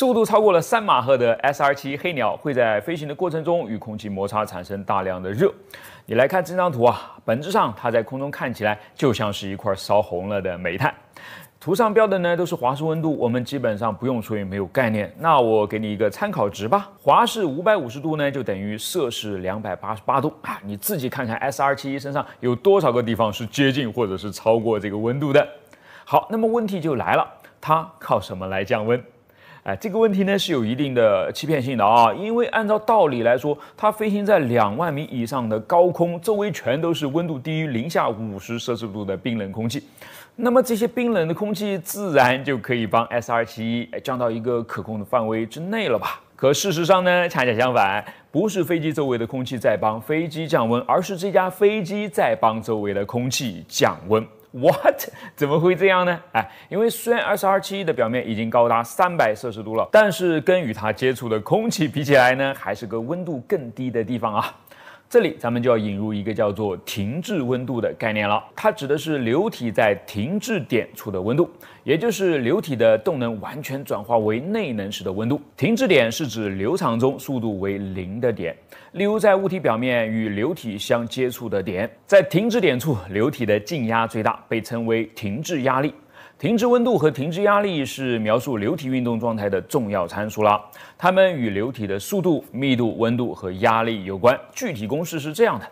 速度超过了三马赫的 SR7 黑鸟会在飞行的过程中与空气摩擦产生大量的热。你来看这张图啊，本质上它在空中看起来就像是一块烧红了的煤炭。图上标的呢都是华氏温度，我们基本上不用说也没有概念。那我给你一个参考值吧，华氏五百五十度呢就等于摄氏两百八十八度啊。你自己看看 SR7 身上有多少个地方是接近或者是超过这个温度的。好，那么问题就来了，它靠什么来降温？这个问题呢是有一定的欺骗性的啊，因为按照道理来说，它飞行在两万米以上的高空，周围全都是温度低于零下五十摄氏度的冰冷空气，那么这些冰冷的空气自然就可以帮 SR 七降到一个可控的范围之内了吧？可事实上呢，恰恰相反，不是飞机周围的空气在帮飞机降温，而是这架飞机在帮周围的空气降温。What？怎么会这样呢？哎，因为虽然 s 2七 e 的表面已经高达三百摄氏度了，但是跟与它接触的空气比起来呢，还是个温度更低的地方啊。这里，咱们就要引入一个叫做停滞温度的概念了。它指的是流体在停滞点处的温度，也就是流体的动能完全转化为内能时的温度。停滞点是指流场中速度为零的点，例如在物体表面与流体相接触的点。在停滞点处，流体的静压最大，被称为停滞压力。停滞温度和停滞压力是描述流体运动状态的重要参数了，它们与流体的速度、密度、温度和压力有关。具体公式是这样的。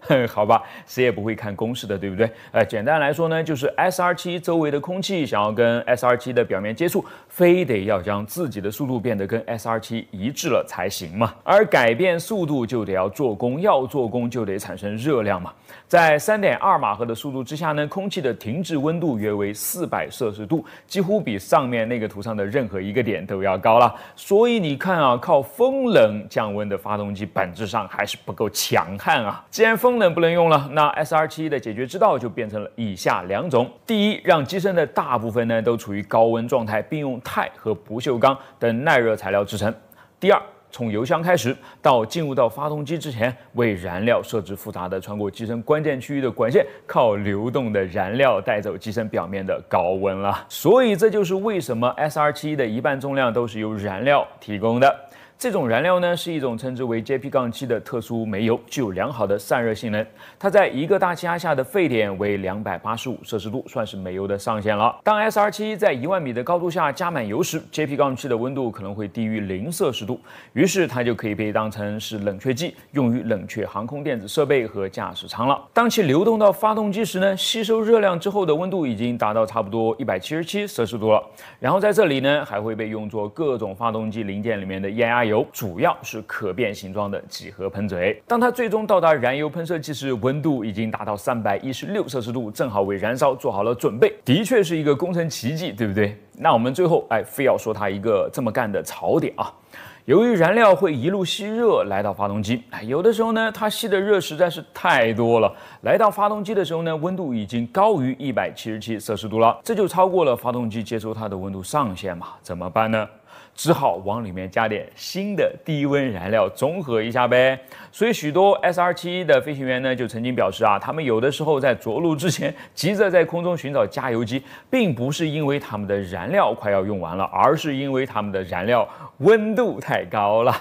好吧，谁也不会看公式的，对不对？呃，简单来说呢，就是 S R 七周围的空气想要跟 S R 七的表面接触，非得要将自己的速度变得跟 S R 七一致了才行嘛。而改变速度就得要做功，要做功就得产生热量嘛。在三点二马赫的速度之下呢，空气的停滞温度约为四百摄氏度，几乎比上面那个图上的任何一个点都要高了。所以你看啊，靠风冷降温的发动机本质上还是不够强悍啊。既然风功能不能用了，那 SR71 的解决之道就变成了以下两种：第一，让机身的大部分呢都处于高温状态，并用钛和不锈钢等耐热材料制成；第二，从油箱开始到进入到发动机之前，为燃料设置复杂的穿过机身关键区域的管线，靠流动的燃料带走机身表面的高温了。所以这就是为什么 SR71 的一半重量都是由燃料提供的。这种燃料呢是一种称之为 JP 杠七的特殊煤油，具有良好的散热性能。它在一个大气压下的沸点为两百八十五摄氏度，算是煤油的上限了。当 SR 七在一万米的高度下加满油时，JP 杠七的温度可能会低于零摄氏度，于是它就可以被当成是冷却剂，用于冷却航空电子设备和驾驶舱了。当其流动到发动机时呢，吸收热量之后的温度已经达到差不多一百七十七摄氏度了。然后在这里呢，还会被用作各种发动机零件里面的液压油。油主要是可变形状的几何喷嘴，当它最终到达燃油喷射器时，温度已经达到三百一十六摄氏度，正好为燃烧做好了准备。的确是一个工程奇迹，对不对？那我们最后哎，非要说它一个这么干的槽点啊。由于燃料会一路吸热来到发动机，有的时候呢，它吸的热实在是太多了，来到发动机的时候呢，温度已经高于一百七十七摄氏度了，这就超过了发动机接收它的温度上限嘛？怎么办呢？只好往里面加点新的低温燃料，综合一下呗。所以许多 S 二七一的飞行员呢，就曾经表示啊，他们有的时候在着陆之前急着在空中寻找加油机，并不是因为他们的燃料快要用完了，而是因为他们的燃料温度太高了。